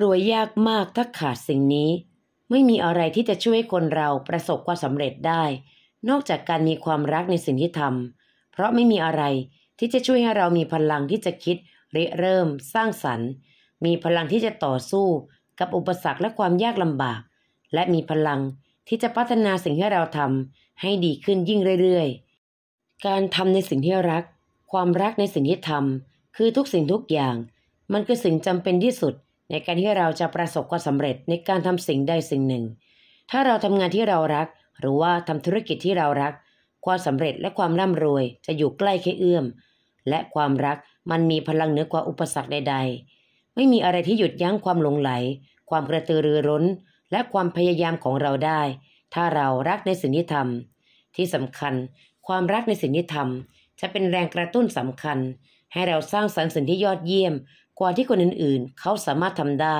รวยยากมากถ้าขาดสิ่งนี้ ไม่มีอะไรที่จะช่วยคนเราประสบความสำเร็จได้ นอกจากการมีความรักในสิ่งที่ทำ เพราะไม่มีอะไรที่จะช่วยให้เรามีพลังที่จะคิดริเริ่ม สร้างสรรค์ มีพลังที่จะต่อสู้ กับอุปสรรคและความยากลำบาก และมีพลังที่จะพัฒนาสิ่งที่เราทำให้ดีขึ้นยิ่งเรื่อยๆการทำในสิ่งที่รัก ความรักในสิ่งที่ทำคือทุกสิ่งทุกอย่าง มันคือสิ่งจำเป็นที่สุดในการที่เราจะประสบความสำเร็จในการทำสิ่งใดสิ่งหนึ่ง ถ้าเราทำงานที่เรารัก หรือว่าทำธุรกิจที่เรารัก ความสำเร็จและความร่ำรวยจะอยู่ใกล้แค่เอื้อม และความรักมันมีพลังเหนือกว่าอุปสรรคใด ๆ ไม่มีอะไรที่หยุดยั้งความหลงไหล ความกระตือรือร้น และความพยายามของเราได้ ถ้าเรารักในสิ่งที่ทำที่สำคัญ ความรักในสิ่งที่ทำจะเป็นแรงกระตุ้นสำคัญ ให้เราสร้างสรรค์สิ่งที่ยอดเยี่ยมกว่าที่คนอื่น ๆเขาสามารถทำได้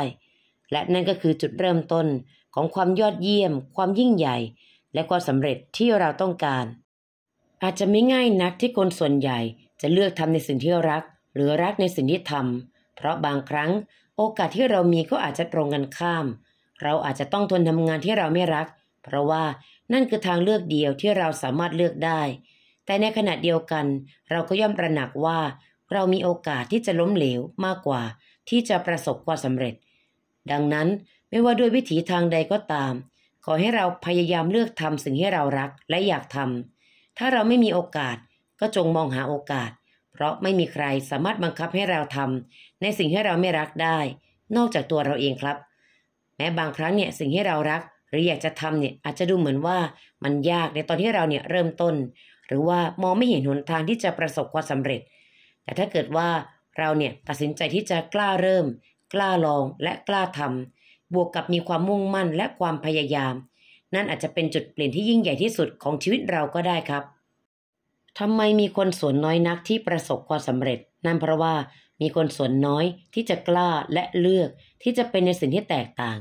และนั่นก็คือจุดเริ่มต้นของความยอดเยี่ยม ความยิ่งใหญ่ และความสำเร็จที่เราต้องการ อาจจะไม่ง่ายนักที่คนส่วนใหญ่ จะเลือกทำในสิ่งที่รัก หรือรักในสิ่งที่ทำเพราะบางครั้งโอกาสที่เรามีก็อาจจะตรงกันข้าม เราอาจจะต้องทนทำงานที่เราไม่รัก เพราะว่านั่นคือทางเลือกเดียวที่เราสามารถเลือกได้ แต่ในขณะเดียวกัน เราก็ย่อมระหนักว่าเรามีโอกาสที่จะล้มเหลวมากกว่าที่จะประสบความสำเร็จ ดังนั้นไม่ว่าด้วยวิถีทางใดก็ตาม ขอให้เราพยายามเลือกทำสิ่งที่เรารักและอยากทำถ้าเราไม่มีโอกาสก็จงมองหาโอกาส เพราะไม่มีใครสามารถบังคับให้เราทำในสิ่งที่เราไม่รักได้นอกจากตัวเราเองครับ แม้บางครั้งเนี่ยสิ่งที่เรารัก หรืออยากจะทำเนี่ยอาจจะดูเหมือนว่ามันยากในตอนที่เราเนี่ยเริ่มต้น หรือว่ามองไม่เห็นหนทางที่จะประสบความสำเร็จแต่ถ้าเกิดว่าเราเนี่ยตัดสินใจที่จะกล้าเริ่ม กล้าลองและกล้าทำบวกกับมีความมุ่งมั่นและความพยายาม นั่นอาจจะเป็นจุดเปลี่ยนที่ยิ่งใหญ่ที่สุดของชีวิตเราก็ได้ครับทำไมมีคนส่วนน้อยนักที่ประสบความสำเร็จ นั่นเพราะว่ามีคนส่วนน้อยที่จะกล้าและเลือก ที่จะเป็นในสิ่งที่แตกต่าง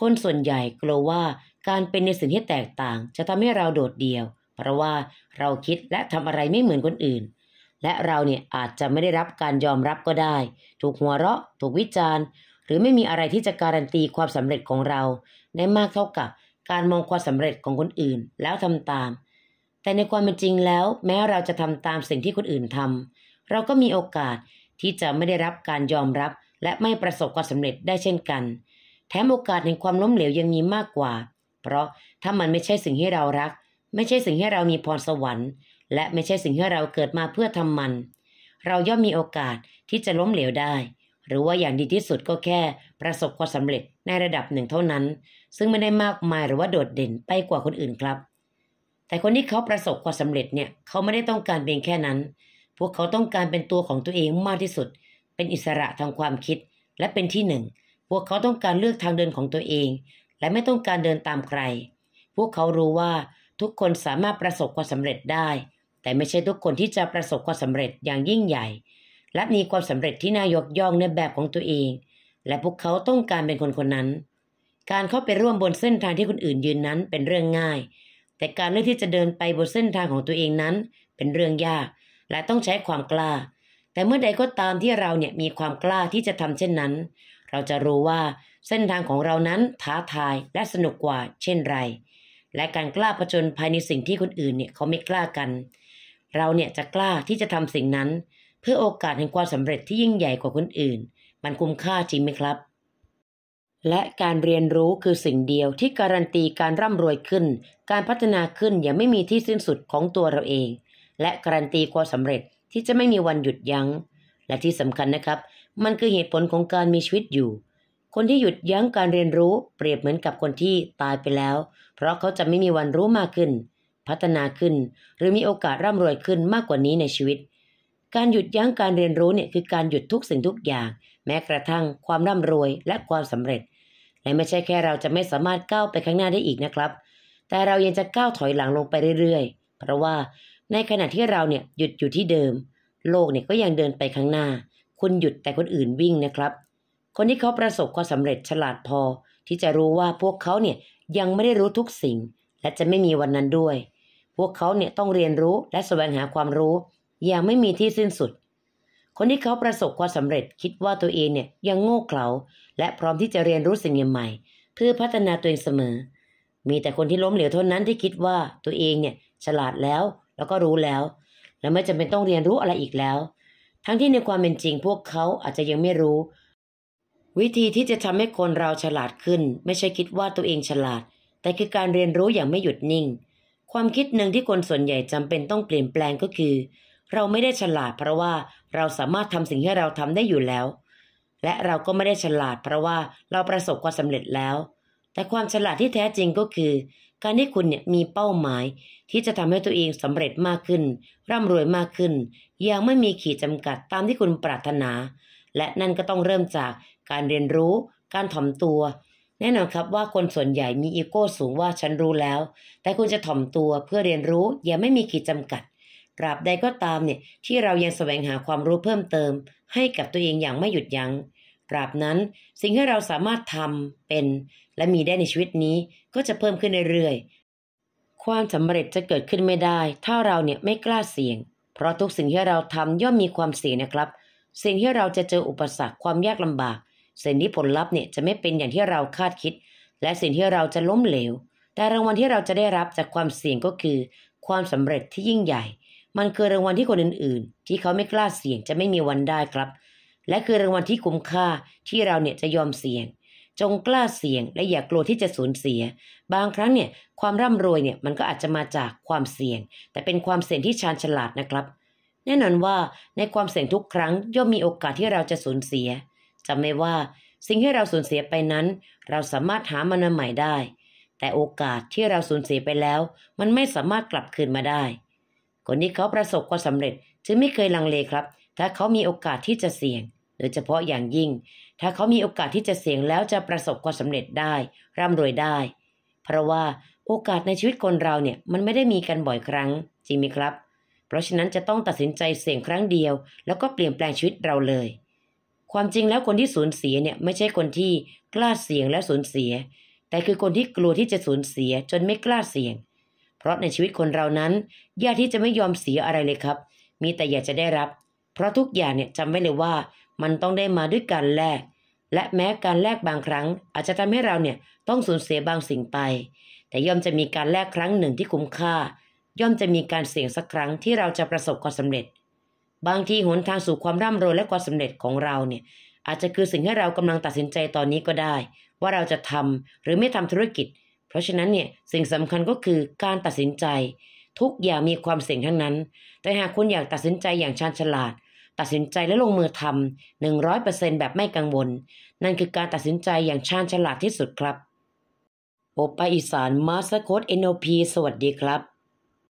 คนส่วนใหญ่กลัวว่าการเป็นในสิ่งที่แตกต่าง จะทำให้เราโดดเดี่ยว เพราะว่าเราคิดและทำอะไรไม่เหมือนคนอื่นและเราเนี่ยอาจจะไม่ได้รับการยอมรับก็ได้ ถูกหัวเราะ ถูกวิจารณ์ หรือไม่มีอะไรที่จะการันตีความสำเร็จของเราได้มากเท่ากับการมองความสำเร็จของคนอื่น แล้วทำตาม แต่ในความเป็นจริงแล้ว แม้เราจะทำตามสิ่งที่คนอื่นทำ เราก็มีโอกาสที่จะไม่ได้รับการยอมรับ และไม่ประสบความสำเร็จได้เช่นกัน แถมโอกาสแห่งความล้มเหลวยังมีมากกว่า เพราะถ้ามันไม่ใช่สิ่งที่เรารัก ไม่ใช่สิ่งที่เรามีพรสวรรค์และไม่ใช่สิ่งที่เราเกิดมาเพื่อทำมัน เราย่อมมีโอกาสที่จะล้มเหลวได้ หรือว่าอย่างดีที่สุดก็แค่ประสบความสำเร็จในระดับหนึ่งเท่านั้น ซึ่งไม่ได้มากมายหรือว่าโดดเด่นไปกว่าคนอื่นครับ แต่คนที่เขาประสบความสำเร็จเนี่ย เขาไม่ได้ต้องการเพียงแค่นั้น พวกเขาต้องการเป็นตัวของตัวเองมากที่สุด เป็นอิสระทางความคิด และเป็นที่หนึ่ง พวกเขาต้องการเลือกทางเดินของตัวเอง และไม่ต้องการเดินตามใคร พวกเขารู้ว่าทุกคนสามารถประสบความสำเร็จได้แต่ไม่ใช่ทุกคนที่จะประสบความสำเร็จอย่างยิ่งใหญ่ และมีความสำเร็จที่น่ายกย่องในแบบของตัวเอง และพวกเขาต้องการเป็นคนคนนั้น การเข้าไปร่วมบนเส้นทางที่คนอื่นยืนนั้นเป็นเรื่องง่าย แต่การเลือกที่จะเดินไปบนเส้นทางของตัวเองนั้น เป็นเรื่องยากและต้องใช้ความกล้า แต่เมื่อใดก็ตามที่เราเนี่ยมีความกล้าที่จะทำเช่นนั้น เราจะรู้ว่าเส้นทางของเรานั้นท้าทายและสนุกกว่าเช่นไร และการกล้าผจญภัยในสิ่งที่คนอื่นเนี่ยเขาไม่กล้ากันเราเนี่ยจะกล้าที่จะทำสิ่งนั้น เพื่อโอกาสแห่งความสำเร็จที่ยิ่งใหญ่กว่าคนอื่น มันคุ้มค่าจริงไหมครับ และการเรียนรู้คือสิ่งเดียวที่การันตีการร่ำรวยขึ้น การพัฒนาขึ้นอย่างไม่มีที่สิ้นสุดของตัวเราเอง และการันตีความสำเร็จที่จะไม่มีวันหยุดยัง้ง และที่สำคัญนะครับ มันคือเหตุผลของการมีชีวิตอยู่ คนที่หยุดยั้งการเรียนรู้เปรียบเหมือนกับคนที่ตายไปแล้ว เพราะเขาจะไม่มีวันรู้มากขึ้นพัฒนาขึ้นหรือมีโอกาสร่ำรวยขึ้นมากกว่านี้ในชีวิต การหยุดยั้งการเรียนรู้เนี่ยคือการหยุดทุกสิ่งทุกอย่าง แม้กระทั่งความร่ำรวยและความสำเร็จ และไม่ใช่แค่เราจะไม่สามารถก้าวไปข้างหน้าได้อีกนะครับ แต่เรายังจะก้าวถอยหลังลงไปเรื่อยๆ เพราะว่าในขณะที่เราเนี่ยหยุดอยู่ที่เดิม โลกเนี่ยก็ยังเดินไปข้างหน้า คุณหยุดแต่คนอื่นวิ่งนะครับ คนที่เขาประสบความสำเร็จฉลาดพอ ที่จะรู้ว่าพวกเขาเนี่ยยังไม่ได้รู้ทุกสิ่ง และจะไม่มีวันนั้นด้วยวกเขาเนี่ยต้องเรียนรู้และแสวงหาความรู้ อย่างไม่มีที่สิ้นสุด คนที่เขาประสบความสำเร็จ คิดว่าตัวเองเนี่ยยังโง่เขลาและพร้อมที่จะเรียนรู้สิ่งใหม่ เพื่อพัฒนาตัวเองเสมอ มีแต่คนที่ล้มเหลวเท่านั้นที่คิดว่าตัวเองเนี่ยฉลาดแล้วแล้วก็รู้แล้ว และไม่จำเป็นต้องเรียนรู้อะไรอีกแล้ว ทั้งที่ในความเป็นจริงพวกเขาอาจจะยังไม่รู้ วิธีที่จะทำให้คนเราฉลาดขึ้น ไม่ใช่คิดว่าตัวเองฉลาด แต่คือการเรียนรู้อย่างไม่หยุดนิ่งความคิดหนึ่งที่คนส่วนใหญ่จำเป็นต้องเปลี่ยนแปลงก็คือ เราไม่ได้ฉลาดเพราะว่าเราสามารถทำสิ่งที่เราทำได้อยู่แล้ว และเราก็ไม่ได้ฉลาดเพราะว่าเราประสบความสำเร็จแล้ว แต่ความฉลาดที่แท้จริงก็คือ การที่คุณเนี่ยมีเป้าหมายที่จะทำให้ตัวเองสำเร็จมากขึ้น ร่ำรวยมากขึ้นอย่างไม่มีขีดจำกัดตามที่คุณปรารถนา และนั่นก็ต้องเริ่มจากการเรียนรู้ การถ่อมตัวแน่นอนครับว่าคนส่วนใหญ่มีอีโก้สูงว่าฉันรู้แล้ว แต่คุณจะถ่อมตัวเพื่อเรียนรู้อย่าไม่มีขีดจำกัดตราบใดก็ตามเนี่ยที่เรายังแสวงหาความรู้เพิ่มเติม ให้กับตัวเองอย่างไม่หยุดยัง้งตราบนั้นสิ่งที่เราสามารถทำเป็น และมีได้ในชีวิตนี้ก็จะเพิ่มขึ้นเรื่อยๆความสำเร็จจะเกิดขึ้นไม่ได้ถ้าเราเนี่ยไม่กล้าเสี่ยง เพราะทุกสิ่งที่เราทำย่อมมีความเสี่ยงนะครับ สิ่งที่เราจะเจออุปสรรคความยากลำบากสิ่งที่ผลลัพธ์เนี่ยจะไม่เป็นอย่างที่เราคาดคิด และสิ่งที่เราจะล้มเหลว แต่รางวัลที่เราจะได้รับจากความเสี่ยงก็คือ ความสำเร็จที่ยิ่งใหญ่ มันคือรางวัลที่คนอื่น ๆ ที่เขาไม่กล้าเสี่ยงจะไม่มีวันได้ครับ และคือรางวัลที่คุ้มค่าที่เราเนี่ยจะยอมเสี่ยง จงกล้าเสี่ยง และอย่ากลัวที่จะสูญเสีย บางครั้งเนี่ยความร่ำรวยเนี่ยมันก็อาจจะมาจากความเสี่ยง แต่เป็นความเสี่ยงที่ชาญฉลาดนะครับ แน่นอนว่าในความเสี่ยงทุกครั้งย่อมมีโอกาสที่เราจะสูญเสียจำไว้ว่าสิ่งที่เราสูญเสียไปนั้น เราสามารถหามันใหม่ได้ แต่โอกาสที่เราสูญเสียไปแล้ว มันไม่สามารถกลับคืนมาได้ คนที่เขาประสบความสำเร็จจึงไม่เคยลังเลครับ ถ้าเขามีโอกาสที่จะเสี่ยงโดยเฉพาะอย่างยิ่ง ถ้าเขามีโอกาสที่จะเสี่ยงแล้วจะประสบความสำเร็จได้ ร่ำรวยได้ เพราะว่าโอกาสในชีวิตคนเราเนี่ย มันไม่ได้มีกันบ่อยครั้งจริงไหมครับ เพราะฉะนั้นจะต้องตัดสินใจเสี่ยงครั้งเดียว แล้วก็เปลี่ยนแปลงชีวิตเราเลยความจริงแล้วคนที่สูญเสียเนี่ยไม่ใช่คนที่กล้าเสี่ยงและสูญเสีย แต่คือคนที่กลัวที่จะสูญเสียจนไม่กล้าเสี่ยง เพราะในชีวิตคนเรานั้นยากที่จะไม่ยอมเสียอะไรเลยครับ มีแต่อยากจะได้รับ เพราะทุกอย่างเนี่ยจำไว้เลยว่ามันต้องได้มาด้วยการแลกและแม้การแลกบางครั้ง อาจจะทำให้เราเนี่ยต้องสูญเสียบางสิ่งไป แต่ย่อมจะมีการแลกครั้งหนึ่งที่คุ้มค่า ย่อมจะมีการเสี่ยงสักครั้งที่เราจะประสบความสำเร็จบางทีหนทางสู่ความร่ำรวยและความสำเร็จของเราเนี่ยอาจจะคือสิ่งให้เรากำลังตัดสินใจตอนนี้ก็ได้ ว่าเราจะทำหรือไม่ทำธุรกิจ เพราะฉะนั้นเนี่ยสิ่งสำคัญก็คือการตัดสินใจ ทุกอย่างมีความเสี่ยงทั้งนั้น แต่หากคุณอยากตัดสินใจอย่างชาญฉลาด ตัดสินใจและลงมือทำ100%แบบไม่กังวล นั่นคือการตัดสินใจอย่างชาญฉลาดที่สุดครับโอปาอีสานมาสร์โคตดเอ็นโอพีสวัสดีครับ